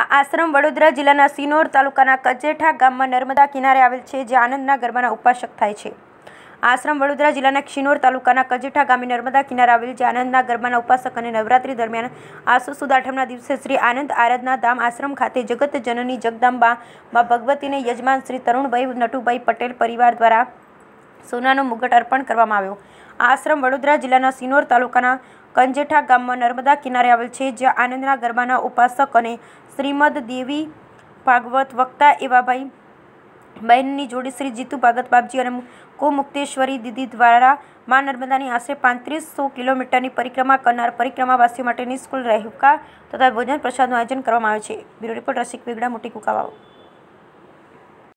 આ આશ્રમ વડોદરા જિલ્લાના સિનોર તાલુકાના કજેઠા ગામમાં નર્મદા કિનારે આવેલ છે જે આનંદના ગરબાના ઉપાસક થાય છે આશ્રમ વડોદરા જિલ્લાના ક્ષિનોર તાલુકાના કજેઠા ગામે નર્મદા કિનારે આવેલ છે આનંદના ગરબાના ઉપાસક અને નવરાત્રી દરમિયાન આસો સુદ આઠમના દિવસે શ્રી આનંદ આરાધના ધામ આશ્રમ ખાતે જગત જનની જગદંબા મા ભગવતીને યજમાન શ્રી તરુણભાઈ નટુભાઈ પટેલ પરિવાર દ્વારા સોનાનો મુગટ અર્પણ કરવામાં આવ્યો આશ્રમ વડોદરા જિલ્લાના સિનોર તાલુકાના કંજેઠા ગામમાં નર્મદા કિનારે આવેલ છે જ્યાં આનંદના ગરબાના ઉપાસક અને શ્રીમદ દેવી ભાગવત વક્તા એવા ભાઈ બહેનની જોડી શ્રી જીતુ ભાગત બાપજી અને કોમુક્તેશ્વરી દીદી દ્વારા મા નર્મદાની આશરે પાંત્રીસો કિલોમીટરની પરિક્રમા કરનાર પરિક્રમાવાસીઓ માટે નિઃશુલ્ક રહેકા તથા ભોજન પ્રસાદનું આયોજન કરવામાં આવે છે બ્યુરો રિપોર્ટ રસિક વેગડા મોટી કુકાવાઓ